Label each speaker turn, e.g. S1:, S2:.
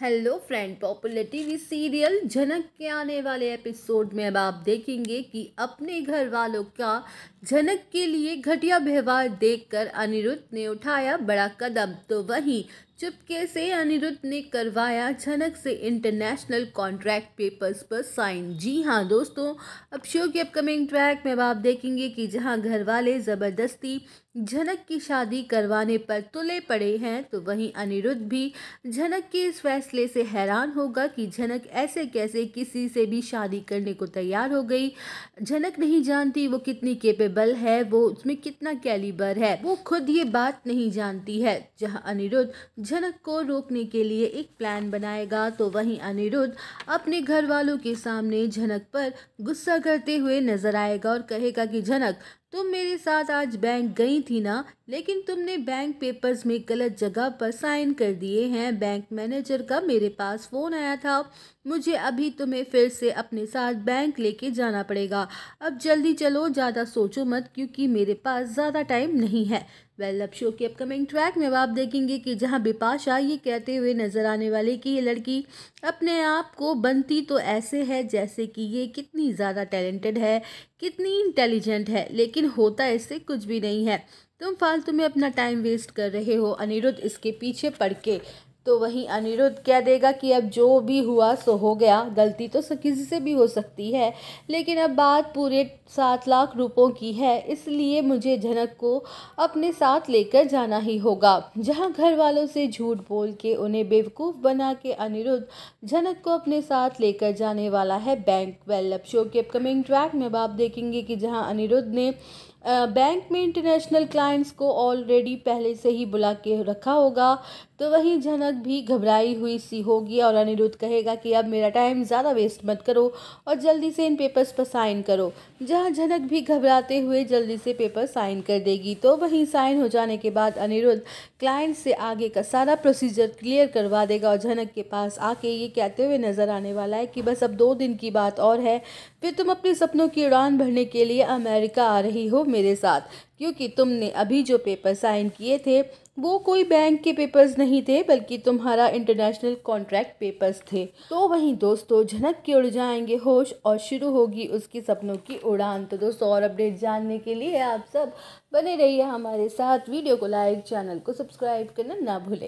S1: hello friend popular TV serial Jhanak के आने वाले एपिसोड में अब आप देखेंगे कि अपने घर वालों का झनक के लिए घटिया व्यवहार देखकर अनिरुद्ध ने उठाया बड़ा कदम तो वहीं चुपके से अनिरुद्ध ने करवाया झनक से इंटरनेशनल कॉन्ट्रैक्ट पेपर्स पर साइन जी हाँ दोस्तों अब शो के अपकमिंग ट्रैक में अब आप देखेंगे कि जहाँ घर वाले ज़बरदस्ती झनक की शादी करवाने पर तुले पड़े हैं तो वहीं अनिरुद्ध भी झनक के इस फैसले से हैरान होगा कि झनक ऐसे कैसे किसी से भी शादी करने को तैयार हो गई झनक नहीं जानती वो कितनी केपेबल है वो उसमें कितना कैलिबर है वो खुद ये बात नहीं जानती है जहाँ अनिरुद्ध झनक को रोकने के लिए एक प्लान बनाएगा तो वहीं अनिरुद्ध अपने घर वालों के सामने झनक पर गुस्सा करते हुए नजर आएगा और कहेगा कि झनक तुम मेरे साथ आज बैंक गई थी ना लेकिन तुमने बैंक पेपर्स में गलत जगह पर साइन कर दिए हैं बैंक मैनेजर का मेरे पास फ़ोन आया था मुझे अभी तुम्हें फिर से अपने साथ बैंक लेके जाना पड़ेगा अब जल्दी चलो ज़्यादा सोचो मत क्योंकि मेरे पास ज़्यादा टाइम नहीं है वेल अब शो के अपकमिंग ट्रैक में आप देखेंगे कि जहां बिपाशा ये कहते हुए नज़र आने वाले कि ये लड़की अपने आप को बनती तो ऐसे है जैसे कि ये कितनी ज़्यादा टैलेंटेड है कितनी इंटेलिजेंट है लेकिन होता इससे कुछ भी नहीं है तुम फालतू में अपना टाइम वेस्ट कर रहे हो अनिरुद्ध इसके पीछे पड़ के तो वहीं अनिरुद्ध कह देगा कि अब जो भी हुआ सो हो गया गलती तो किसी से भी हो सकती है लेकिन अब बात पूरे सात लाख रुपयों की है इसलिए मुझे जनक को अपने साथ लेकर जाना ही होगा जहां घर वालों से झूठ बोल के उन्हें बेवकूफ़ बना के अनिरुद्ध जनक को अपने साथ लेकर जाने वाला है बैंक वेल्लप शो के अपकमिंग ट्रैक में आप देखेंगे कि जहाँ अनिरुद्ध ने बैंक में इंटरनेशनल क्लाइंट्स को ऑलरेडी पहले से ही बुला के रखा होगा तो वहीं झनक भी घबराई हुई सी होगी और अनिरुद्ध कहेगा कि अब मेरा टाइम ज़्यादा वेस्ट मत करो और जल्दी से इन पेपर्स पर साइन करो जहां झनक भी घबराते हुए जल्दी से पेपर साइन कर देगी तो वहीं साइन हो जाने के बाद अनिरुद्ध क्लाइंट से आगे का सारा प्रोसीजर क्लियर करवा देगा और झनक के पास आके ये कहते हुए नज़र आने वाला है कि बस अब दो दिन की बात और है फिर तुम अपने सपनों की उड़ान भरने के लिए अमेरिका आ रही हो मेरे साथ क्योंकि तुमने अभी जो पेपर साइन किए थे वो कोई बैंक के पेपर्स नहीं थे बल्कि तुम्हारा इंटरनेशनल कॉन्ट्रैक्ट पेपर्स थे तो वहीं दोस्तों झनक के उड़ जाएंगे होश और शुरू होगी उसके सपनों की उड़ान तो दोस्तों और अपडेट जानने के लिए आप सब बने रहिए हमारे साथ वीडियो को लाइक चैनल को सब्सक्राइब करना ना भूलें